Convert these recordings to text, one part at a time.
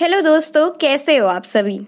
hello दोस्तों कैसे हो आप सभी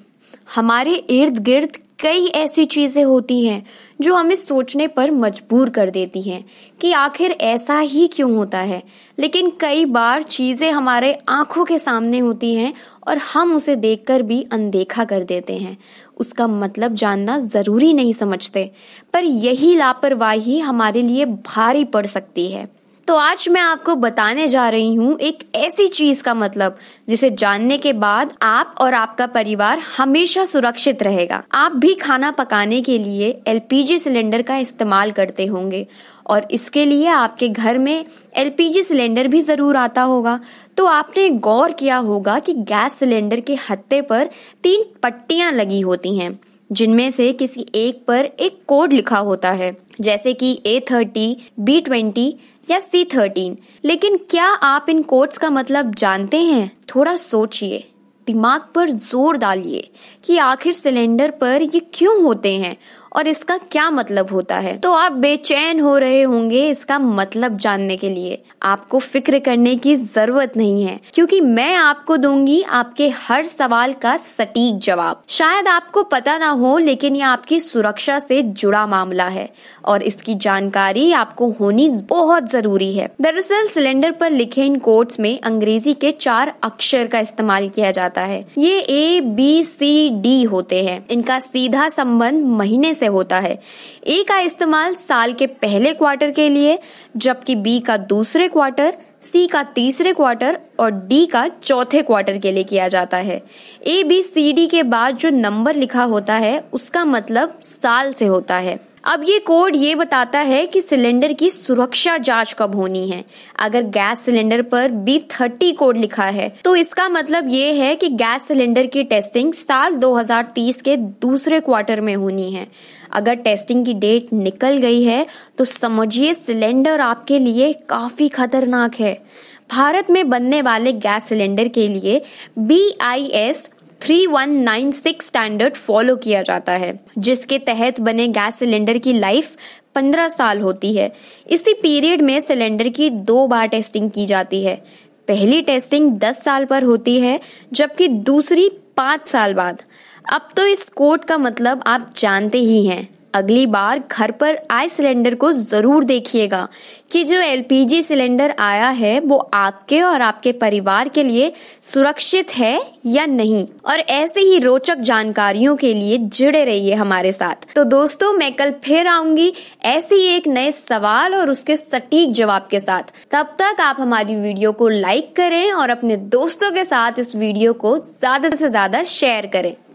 हमारे इर्द गिर्द कई ऐसी चीज़ें होती हैं जो हमें सोचने पर मजबूर कर देती हैं कि आखिर ऐसा ही क्यों होता है लेकिन कई बार चीज़ें हमारे आंखों के सामने होती हैं और हम उसे देखकर भी अनदेखा कर देते हैं उसका मतलब जानना ज़रूरी नहीं समझते पर यही लापरवाही हमारे लिए भारी पड़ सकती है तो आज मैं आपको बताने जा रही हूँ एक ऐसी चीज का मतलब जिसे जानने के बाद आप और आपका परिवार हमेशा सुरक्षित रहेगा आप भी खाना पकाने के लिए एलपीजी सिलेंडर का इस्तेमाल करते होंगे और इसके लिए आपके घर में एलपीजी सिलेंडर भी ज़रूर आता होगा तो आपने गौर किया होगा कि गैस सिलेंडर के हत्ते पर तीन पट्टियां लगी होती हैं जिनमें से किसी एक पर एक कोड लिखा होता है जैसे कि ए थर्टी बी ट्वेंटी या सी थर्टीन लेकिन क्या आप इन कोड्स का मतलब जानते हैं थोड़ा सोचिए दिमाग पर जोर डालिए कि आखिर सिलेंडर पर ये क्यों होते हैं और इसका क्या मतलब होता है तो आप बेचैन हो रहे होंगे इसका मतलब जानने के लिए आपको फिक्र करने की जरूरत नहीं है क्योंकि मैं आपको दूंगी आपके हर सवाल का सटीक जवाब शायद आपको पता ना हो लेकिन ये आपकी सुरक्षा से जुड़ा मामला है और इसकी जानकारी आपको होनी बहुत जरूरी है दरअसल सिलेंडर पर लिखे इन कोड्स में अंग्रेजी के चार अक्षर का इस्तेमाल किया जाता है ये ए बी सी डी होते हैं इनका सीधा संबंध महीने से होता है ए का इस्तेमाल साल के पहले क्वार्टर के लिए जबकि बी का दूसरे क्वार्टर सी का तीसरे क्वार्टर और डी का चौथे क्वार्टर के लिए किया जाता है ए बी सी डी के बाद जो नंबर लिखा होता है उसका मतलब साल से होता है अब ये कोड ये बताता है कि सिलेंडर की सुरक्षा जांच कब होनी है अगर गैस सिलेंडर पर बी थर्टी कोड लिखा है तो इसका मतलब ये है कि गैस सिलेंडर की टेस्टिंग साल 2030 के दूसरे क्वार्टर में होनी है अगर टेस्टिंग की डेट निकल गई है तो समझिए सिलेंडर आपके लिए काफी खतरनाक है भारत में बनने वाले गैस सिलेंडर के लिए B I S 3196 standard follow किया जाता है जिसके तहत बने गैस सिलेंडर की लाइफ 15 साल होती है इसी पीरियड में सिलेंडर की दो बार टेस्टिंग की जाती है पहली टेस्टिंग 10 साल पर होती है जबकि दूसरी 5 साल बाद अब तो इस कोड का मतलब आप जानते ही हैं अगली बार घर पर आए सिलेंडर को ज़रूर देखिएगा कि जो एलपीजी सिलेंडर आया है वो आपके और आपके परिवार के लिए सुरक्षित है या नहीं और ऐसे ही रोचक जानकारियों के लिए जुड़े रहिए हमारे साथ तो दोस्तों मैं कल फिर आऊंगी ऐसे ही एक नए सवाल और उसके सटीक जवाब के साथ तब तक आप हमारी वीडियो को लाइक करें और अपने दोस्तों के साथ इस वीडियो को ज्यादा से ज्यादा शेयर करें